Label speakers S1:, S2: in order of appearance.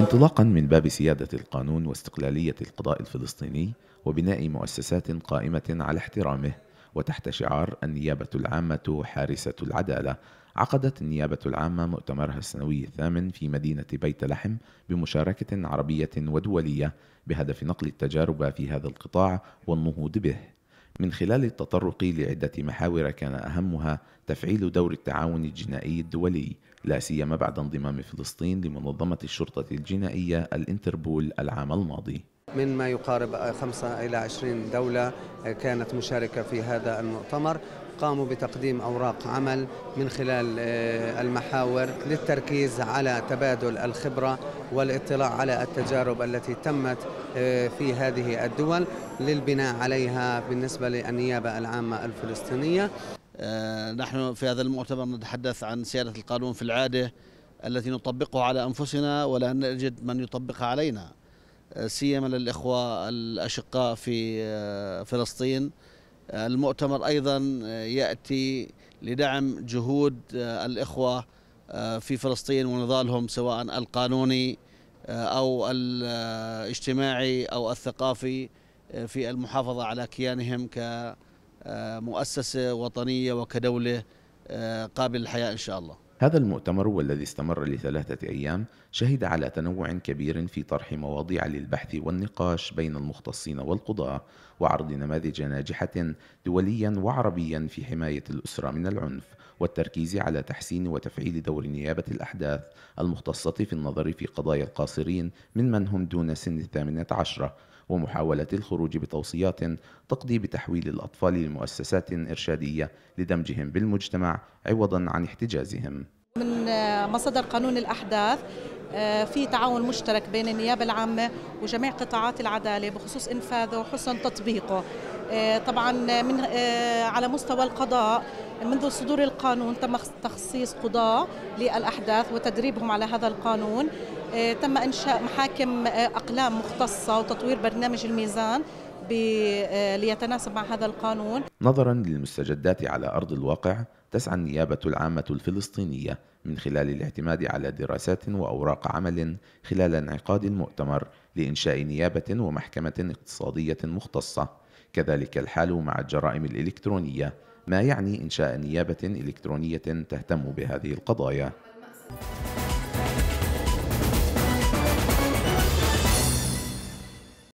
S1: انطلاقا من باب سيادة القانون واستقلالية القضاء الفلسطيني وبناء مؤسسات قائمة على احترامه وتحت شعار النيابة العامة حارسة العدالة عقدت النيابة العامة مؤتمرها السنوي الثامن في مدينة بيت لحم بمشاركة عربية ودولية بهدف نقل التجارب في هذا القطاع والنهوض به من خلال التطرق لعدة محاور كان أهمها تفعيل دور التعاون الجنائي الدولي لا سيما بعد انضمام فلسطين لمنظمة الشرطة الجنائية الانتربول العام الماضي
S2: من ما يقارب خمسة إلى عشرين دولة كانت مشاركة في هذا المؤتمر قاموا بتقديم أوراق عمل من خلال آه، المحاور للتركيز على تبادل الخبرة والاطلاع على التجارب التي تمت آه، في هذه الدول للبناء عليها بالنسبة للنيابة العامة الفلسطينية آه،
S3: نحن في هذا المؤتمر نتحدث عن سيادة القانون في العادة التي نطبقها على أنفسنا ولا نجد من يطبقها علينا سيما للإخوة الأشقاء في آه، فلسطين آه، المؤتمر أيضا آه، يأتي لدعم جهود الإخوة في فلسطين ونضالهم سواء القانوني أو الاجتماعي أو الثقافي في المحافظة على كيانهم كمؤسسة وطنية وكدولة قابل للحياة إن شاء الله
S1: هذا المؤتمر والذي استمر لثلاثة أيام شهد على تنوع كبير في طرح مواضيع للبحث والنقاش بين المختصين والقضاة وعرض نماذج ناجحة دوليا وعربيا في حماية الأسرة من العنف والتركيز على تحسين وتفعيل دور نيابة الأحداث المختصة في النظر في قضايا القاصرين من من هم دون سن الثامنة عشرة ومحاولة الخروج بتوصيات تقضي بتحويل الأطفال لمؤسسات إرشادية لدمجهم بالمجتمع عوضا عن احتجازهم
S4: من آه، مصدر قانون الأحداث آه، في تعاون مشترك بين النيابة العامة وجميع قطاعات العدالة بخصوص إنفاذه وحسن تطبيقه آه، طبعا من على مستوى القضاء منذ صدور القانون تم تخصيص قضاة للأحداث وتدريبهم على هذا القانون آه، تم إنشاء محاكم آه، أقلام مختصة وتطوير برنامج الميزان آه، ليتناسب مع هذا القانون
S1: نظرا للمستجدات على أرض الواقع تسعى النيابة العامة الفلسطينية من خلال الاعتماد على دراسات وأوراق عمل خلال انعقاد المؤتمر لإنشاء نيابة ومحكمة اقتصادية مختصة كذلك الحال مع الجرائم الإلكترونية ما يعني إنشاء نيابة إلكترونية تهتم بهذه القضايا